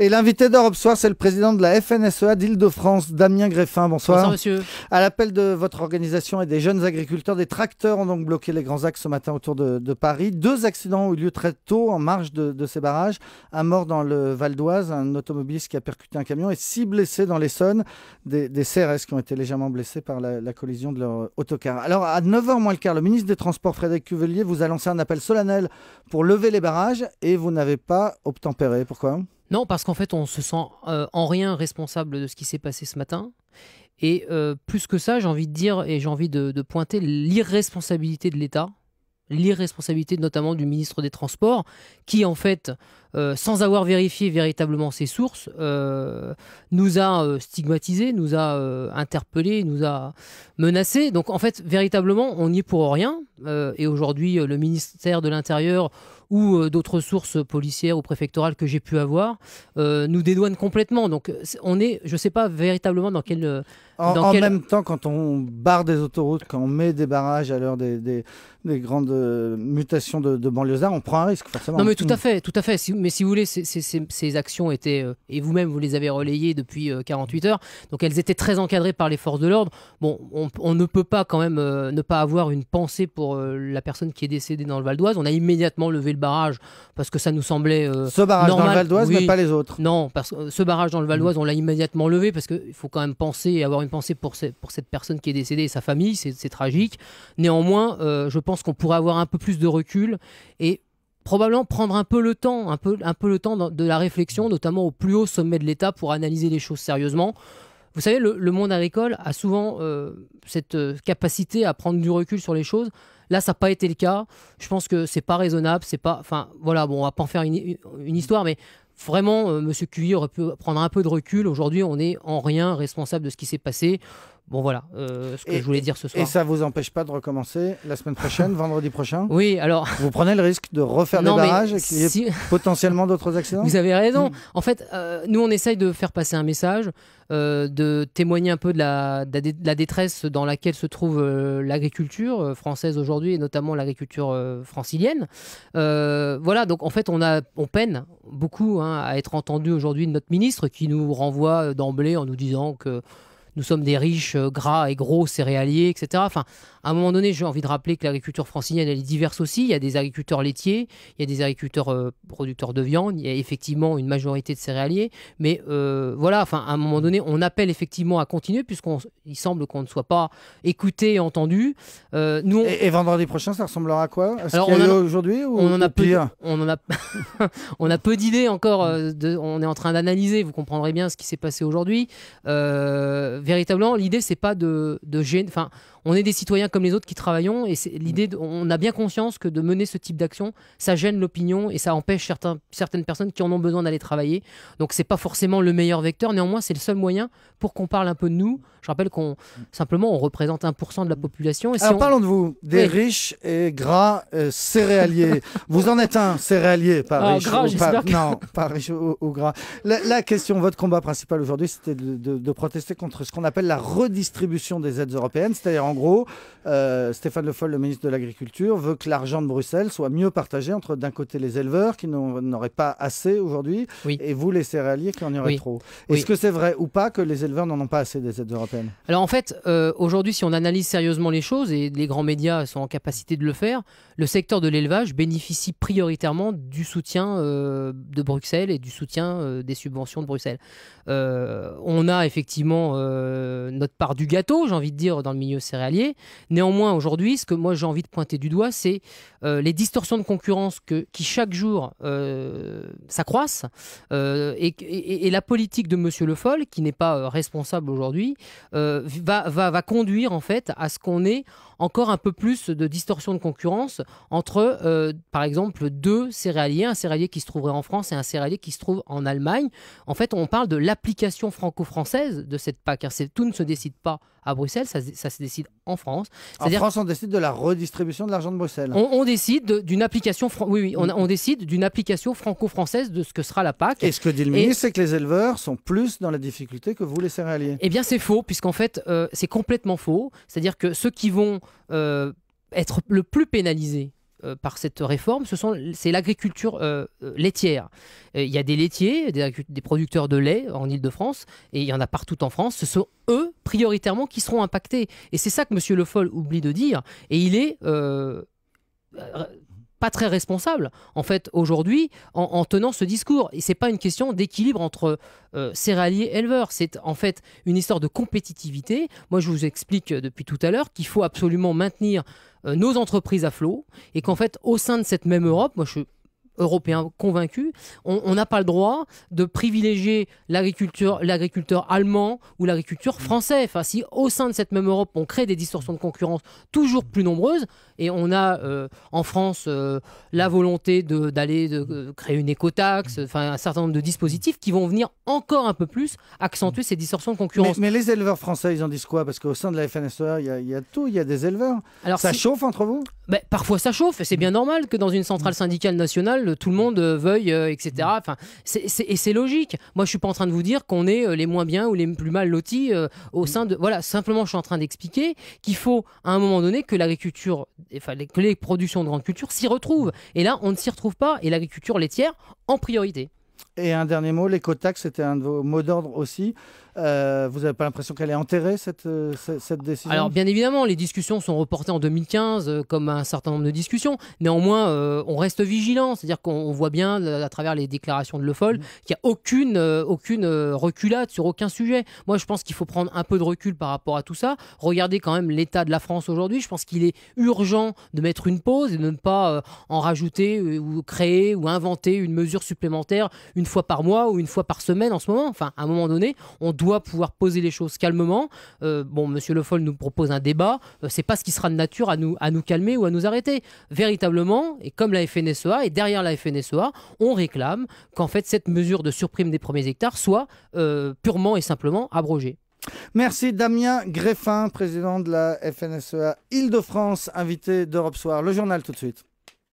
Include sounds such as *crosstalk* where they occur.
Et l'invité d'Europe Soir, c'est le président de la FNSEA d'Île-de-France, Damien Greffin. Bonsoir. Bonsoir, monsieur. À l'appel de votre organisation et des jeunes agriculteurs, des tracteurs ont donc bloqué les grands axes ce matin autour de, Paris. Deux accidents ont eu lieu très tôt en marge de, ces barrages. Un mort dans le Val d'Oise, un automobiliste qui a percuté un camion, et six blessés dans l'Essonne, des, des CRS qui ont été légèrement blessés par la, collision de leur autocar. Alors, à 9h moins le quart, le ministre des Transports, Frédéric Cuvelier, vous a lancé un appel solennel pour lever les barrages et vous n'avez pas obtempéré. Pourquoi non, parce qu'en fait, on se sent euh, en rien responsable de ce qui s'est passé ce matin. Et euh, plus que ça, j'ai envie de dire, et j'ai envie de, pointer l'irresponsabilité de l'État, l'irresponsabilité notamment du ministre des Transports, qui en fait, euh, sans avoir vérifié véritablement ses sources, nous a stigmatisés, nous a interpellés, nous a menacés. Donc en fait, véritablement, on n'y est pour rien. et aujourd'hui, le ministère de l'Intérieur ou euh, d'autres sources policières ou préfectorales que j'ai pu avoir euh, nous dédouanent complètement. Donc on est, je ne sais pas véritablement dans quel... En, dans en quel... même temps, quand on barre des autoroutes, quand on met des barrages à l'heure des, des, grandes euh, mutations de, de banlieusards, on prend un risque forcément. Non mais tout mm. à fait, tout à fait. Si, mais si vous voulez, ces, actions étaient, et vous-même vous les avez relayées depuis 48 heures, donc elles étaient très encadrées par les forces de l'ordre. Bon, on, ne peut pas quand même ne pas avoir une pensée pour la personne qui est décédée dans le Val d'Oise. On a immédiatement levé le barrage parce que ça nous semblait. Euh, ce barrage normal. dans le Val d'Oise, mais pas les autres. Non, parce que ce barrage dans le Val d'Oise, mm. on l'a immédiatement levé parce qu'il faut quand même penser et avoir une pensée pour, pour cette personne qui est décédée et sa famille, c'est tragique. Néanmoins, euh, je pense qu'on pourrait avoir un peu plus de recul et probablement prendre un peu le temps, un peu, un peu le temps de la réflexion, notamment au plus haut sommet de l'État pour analyser les choses sérieusement. Vous savez, le, monde agricole a souvent euh, cette capacité à prendre du recul sur les choses. Là, ça n'a pas été le cas. Je pense que c'est pas raisonnable. C'est pas. Enfin, voilà, bon, on va pas en faire une, histoire, mais vraiment, M. Euh, Monsieur Cuy aurait pu prendre un peu de recul. Aujourd'hui, on n'est en rien responsable de ce qui s'est passé. Bon voilà, euh, ce que je voulais dire ce soir. Et ça vous empêche pas de recommencer la semaine prochaine, *laughs* vendredi prochain Oui, alors. Vous prenez le risque de refaire des barrages et qu'il y ait potentiellement d'autres accidents Vous avez raison. Hmm. En fait, euh, nous on essaye de faire passer un message, euh, de témoigner un peu de la, détresse dans laquelle se trouve l'agriculture française aujourd'hui et notamment l'agriculture francilienne. voilà, donc en fait on a, on peine beaucoup hein, à être entendu aujourd'hui de notre ministre qui nous renvoie d'emblée en nous disant que nous sommes des riches, euh, gras et gros céréaliers, etc. Enfin, à un moment donné, j'ai envie de rappeler que l'agriculture francilienne, elle est diverse aussi. Il y a des agriculteurs laitiers, il y a des agriculteurs euh, producteurs de viande, il y a effectivement une majorité de céréaliers. Mais euh, voilà, enfin, à un moment donné, on appelle effectivement à continuer, puisqu'il semble qu'on ne soit pas écouté et entendu. nous, et, vendredi prochain, ça ressemblera à quoi Alors, a aujourd'hui ou... on, en a peu, on en *laughs* a, peu d'idées encore. On est en train d'analyser, vous comprendrez bien ce qui s'est passé aujourd'hui véritablement, l'idée, c'est pas de, de gêner on est des citoyens comme les autres qui travaillons et c'est l'idée. On a bien conscience que de mener ce type d'action, ça gêne l'opinion et ça empêche certains, certaines personnes qui en ont besoin d'aller travailler. Donc c'est pas forcément le meilleur vecteur. Néanmoins, c'est le seul moyen pour qu'on parle un peu de nous. Je rappelle qu'on simplement on représente 1% de la population. Et si Alors parlons de vous, des riches et gras euh, céréaliers. vous en êtes un céréalier, pas ah, riche. ou Non, pas riche ou, gras. La, question, votre combat principal aujourd'hui, c'était de, de protester contre ce qu'on appelle la redistribution des aides européennes, c'est-à-dire en gros, euh, Stéphane Le Foll, le ministre de l'Agriculture, veut que l'argent de Bruxelles soit mieux partagé entre d'un côté les éleveurs qui n'auraient pas assez aujourd'hui et vous les céréaliers qui en auraient trop. Est-ce que c'est vrai ou pas que les éleveurs n'en ont pas assez des aides européennes Alors en fait, euh, aujourd'hui, si on analyse sérieusement les choses, et les grands médias sont en capacité de le faire, le secteur de l'élevage bénéficie prioritairement du soutien euh, de Bruxelles et du soutien des subventions de Bruxelles. on a effectivement notre part du gâteau, j'ai envie de dire, dans le milieu céréalier Néanmoins, aujourd'hui, ce que moi j'ai envie de pointer du doigt, c'est euh, les distorsions de concurrence que, qui chaque jour euh, s'accroissent euh, et, la politique de Monsieur Le Foll, qui n'est pas responsable aujourd'hui, va, conduire en fait à ce qu'on ait encore un peu plus de distorsions de concurrence entre, par exemple, deux céréaliers, un céréalier qui se trouverait en France et un céréalier qui se trouve en Allemagne. En fait, on parle de l'application franco-française de cette PAC. Hein. Tout ne se décide pas à Bruxelles, ça, se décide en France. En France, on décide de la redistribution de l'argent de Bruxelles. On, décide d'une application, oui, oui, on, mm. on décide d'une application franco-française de ce que sera la PAC. Et ce que dit le ministre, c'est que les éleveurs sont plus dans la difficulté que vous, les céréaliers. Eh bien, c'est faux, puisqu'en fait, euh, c'est complètement faux. C'est-à-dire que ceux qui vont euh, être le plus pénalisés euh, par cette réforme, ce sont, c'est l'agriculture euh, euh, laitière. il y a des laitiers, des, producteurs de lait en Ile-de-France, et il y en a partout en France. Ce sont eux, prioritairement, qui seront impactés. Et c'est ça que M. Le Foll oublie de dire. Et il est pas très responsable, en fait, aujourd'hui, en, tenant ce discours. Et c'est pas une question d'équilibre entre céréaliers et éleveurs. C'est en fait une histoire de compétitivité. Moi, je vous explique depuis tout à l'heure qu'il faut absolument maintenir euh, nos entreprises à flot et qu'en fait, au sein de cette même Europe, moi je suis européens convaincus, on n'a pas le droit de privilégier l'agriculture, l'agriculteur allemand ou l'agriculture français. Enfin, si au sein de cette même Europe, on crée des distorsions de concurrence toujours plus nombreuses, et on a euh, en France euh, la volonté d'aller de, créer une écotaxe, enfin un certain nombre de dispositifs qui vont venir encore un peu plus accentuer ces distorsions de concurrence. Mais, les éleveurs français, ils en disent quoi Parce qu'au sein de la FNSEA, il y, a tout, il y a des éleveurs. Alors, ça chauffe entre vous ben, Parfois ça chauffe, et c'est bien normal que dans une centrale syndicale nationale, tout le monde euh, veuille, euh, etc. Mm. Enfin, et c'est logique. Moi, je suis pas en train de vous dire qu'on est euh, les moins bien ou les plus mal lotis au mm. sein de. Voilà, simplement, je suis en train d'expliquer qu'il faut à un moment donné que l'agriculture, enfin, que les productions de grande culture s'y retrouvent. Mm. Et là, on ne s'y retrouve pas. Et l'agriculture laitière en priorité. Et un dernier mot, l'éco-taxe, c'était un de vos mots d'ordre aussi. Euh, vous n'avez pas l'impression qu'elle est enterrée, cette, euh, cette, décision Alors, bien évidemment, les discussions sont reportées en 2015, euh, comme un certain nombre de discussions. Néanmoins, on reste vigilant. C'est-à-dire qu'on voit bien, à travers les déclarations de Le Foll, mm. qu'il n'y a aucune, aucune reculade sur aucun sujet. Moi, je pense qu'il faut prendre un peu de recul par rapport à tout ça. Regardez quand même l'état de la France aujourd'hui. Je pense qu'il est urgent de mettre une pause et de ne pas en rajouter ou créer ou inventer une mesure supplémentaire, une fois par mois ou une fois par semaine en ce moment. Enfin, à un moment donné, on doit pouvoir poser les choses calmement. Euh, bon, Monsieur Le Foll nous propose un débat. Euh, c'est pas ce qui sera de nature à nous, à nous calmer ou à nous arrêter. Véritablement, et comme la FNSEA et derrière la FNSEA, on réclame qu'en fait cette mesure de surprime des premiers hectares soit euh, purement et simplement abrogée. Merci Damien Greffin, président de la FNSEA Île-de-France, invité d'Europe Soir. Le journal tout de suite.